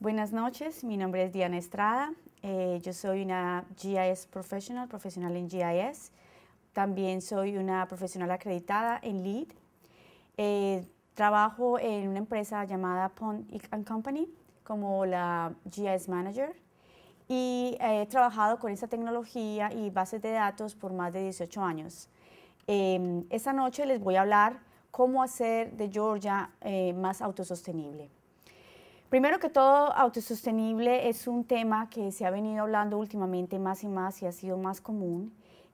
Buenas noches, mi nombre es Diana Estrada, eh, yo soy una GIS Professional, profesional en GIS, también soy una profesional acreditada en LEED, eh, trabajo en una empresa llamada Pond Company como la GIS Manager y he trabajado con esta tecnología y bases de datos por más de 18 años. Em, esta noche les voy a hablar cómo hacer de Georgia eh, más autosostenible. Primero que todo, autosostenible es un tema que se ha venido hablando últimamente más y más y ha sido más común.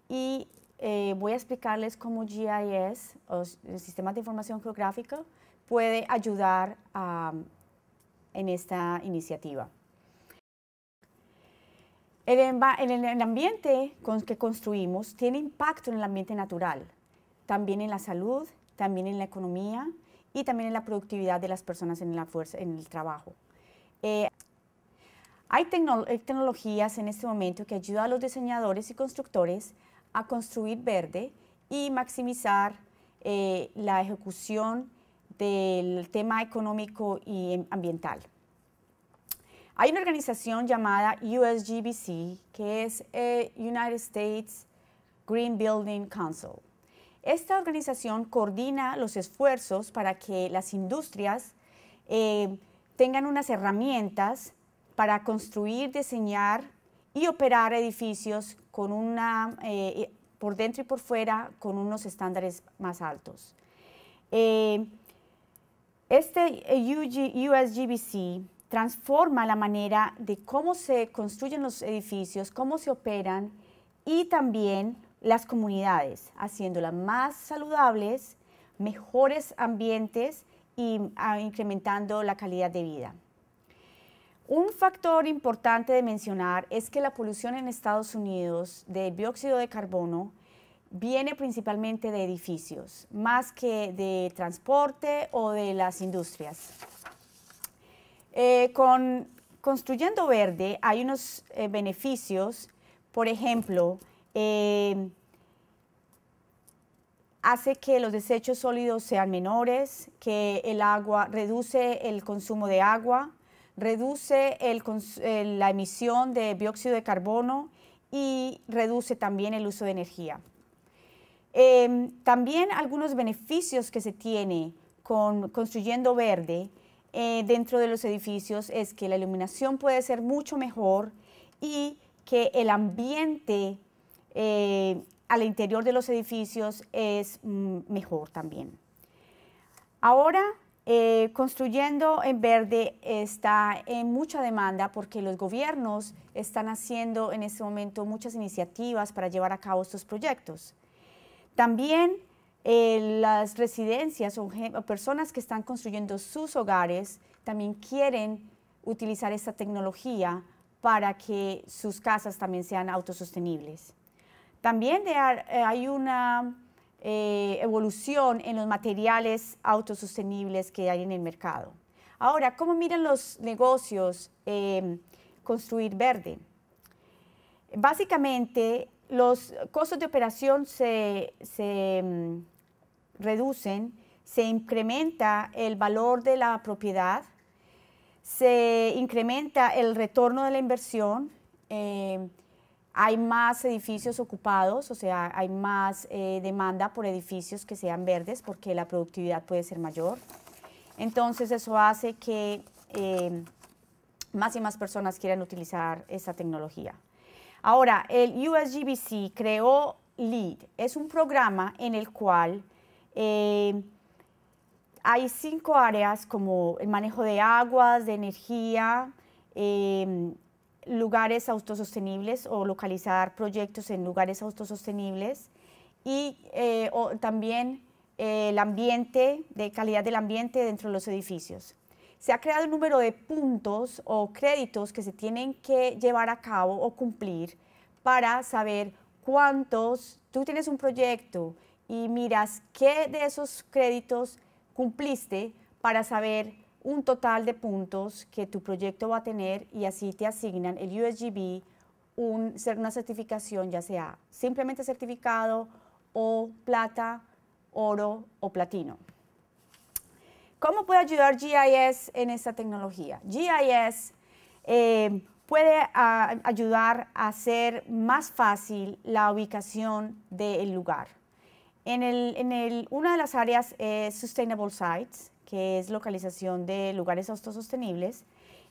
Y eh, voy a explicarles cómo GIS, o sistema de Información Geográfica, puede ayudar en esta iniciativa. El, el ambiente con que construimos tiene impacto en el ambiente natural, también en la salud, también en la economía, y también en la productividad de las personas en la fuerza, en el trabajo. Eh, hay, tecnologías en este momento que ayudan a los diseñadores y constructores a construir verde y maximizar eh, la ejecución del tema económico y em, ambiental. Hay una organización llamada USGBC, que es eh, United States Green Building Council. Esta organización coordina los esfuerzos para que las industrias eh, tengan unas herramientas para construir, diseñar y operar edificios con una, eh, eh, por dentro y por fuera con unos estándares más altos. este USGBC transforma la manera de cómo se construyen los edificios, cómo se operan y también las comunidades, haciéndolas más saludables, mejores ambientes y ah, incrementando la calidad de vida. Un factor importante de mencionar es que la polución en Estados Unidos de dióxido de carbono viene principalmente de edificios, más que de transporte o de las industrias. Eh, con Construyendo Verde hay unos eh, beneficios, por ejemplo, Em, hace que los desechos sólidos sean menores, que el agua reduce el consumo de agua, reduce la emisión de dióxido de carbono y reduce también el uso de energía. Em, también algunos beneficios que se tiene con construyendo verde eh, dentro de los edificios es que la iluminación puede ser mucho mejor y que el ambiente eh, al interior de los edificios es mm, mejor también. Ahora, eh, construyendo en verde está en mucha demanda porque los gobiernos están haciendo en este momento muchas iniciativas para llevar a cabo estos proyectos. También eh, las residencias o personas que están construyendo sus hogares también quieren utilizar esta tecnología para que sus casas también sean autosostenibles. También eh, hay una eh, evolución en los materiales autosostenibles que hay en el mercado. Ahora, ¿cómo miran los negocios em, construir verde? Básicamente, los costos de operación se, em, reducen, se incrementa el valor de la propiedad, se incrementa el retorno de la inversión, em, hay más edificios ocupados, o sea, hay más eh, demanda por edificios que sean verdes porque la productividad puede ser mayor. Entonces eso hace que eh, más y más personas quieran utilizar esta tecnología. Ahora, el USGBC creó LEED. Es un programa en el cual eh, hay cinco áreas como el manejo de aguas, de energía, lugares autosostenibles o localizar proyectos en lugares autosostenibles y eh, también eh, el ambiente, de calidad del ambiente dentro de los edificios. Se ha creado un número de puntos o créditos que se tienen que llevar a cabo o cumplir para saber cuántos, tú tienes un proyecto y miras qué de esos créditos cumpliste para saber un total de puntos que tu proyecto va a tener y así te asignan el USGB, un, una certificación, ya sea simplemente certificado o plata, oro o platino. ¿Cómo puede ayudar GIS en esta tecnología? GIS eh, puede ah, ayudar a hacer más fácil la ubicación del lugar. En, el, en el, una de las áreas es Sustainable Sites, que es localización de lugares autosostenibles.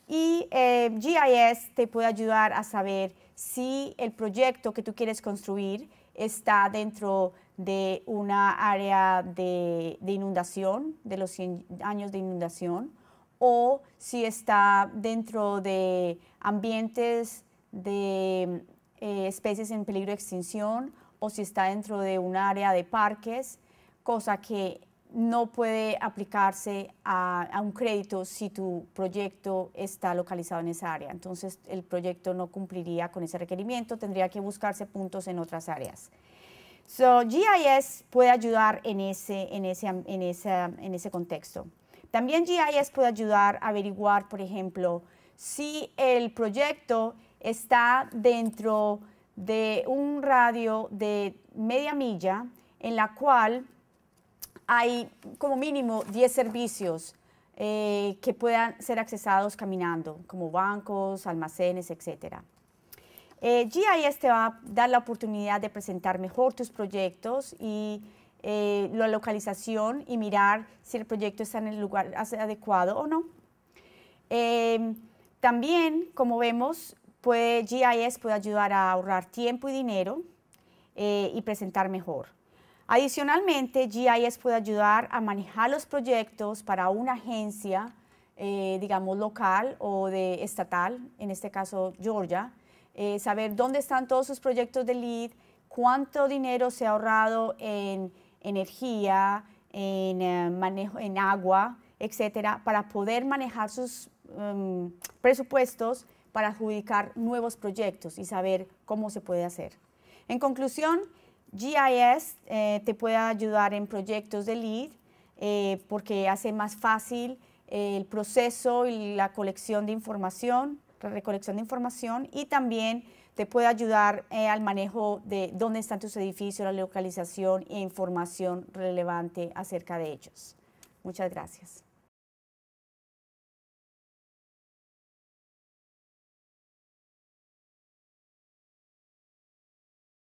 Y eh, GIS te puede ayudar a saber si el proyecto que tú quieres construir está dentro de una área de, inundación, de los 100 años de inundación, o si está dentro de ambientes de eh, especies en peligro de extinción o si está dentro de un área de parques, cosa que no puede aplicarse a, un crédito si tu proyecto está localizado en esa área. Entonces, el proyecto no cumpliría con ese requerimiento, tendría que buscarse puntos en otras áreas. So, GIS puede ayudar en ese, en ese, en ese contexto. También GIS puede ayudar a averiguar, por ejemplo, si el proyecto está dentro de un radio de media milla en la cual hay como mínimo 10 servicios eh, que puedan ser accesados caminando, como bancos, almacenes, etc. Eh, GIS te va a dar la oportunidad de presentar mejor tus proyectos y eh, la localización y mirar si el proyecto está en el lugar adecuado o no. también, como vemos, GIS puede ayudar a ahorrar tiempo y dinero eh, y presentar mejor. Adicionalmente, GIS puede ayudar a manejar los proyectos para una agencia, eh, digamos, local o de estatal, en este caso Georgia, eh, saber dónde están todos sus proyectos de lead, cuánto dinero se ha ahorrado en energía, en, agua, etcétera, para poder manejar sus em, presupuestos para adjudicar nuevos proyectos y saber cómo se puede hacer. En conclusión, GIS eh, te puede ayudar en proyectos de lead eh, porque hace más fácil eh, el proceso y la colección de información, la recolección de información y también te puede ayudar al manejo de dónde están tus edificios, la localización e información relevante acerca de ellos. Muchas gracias.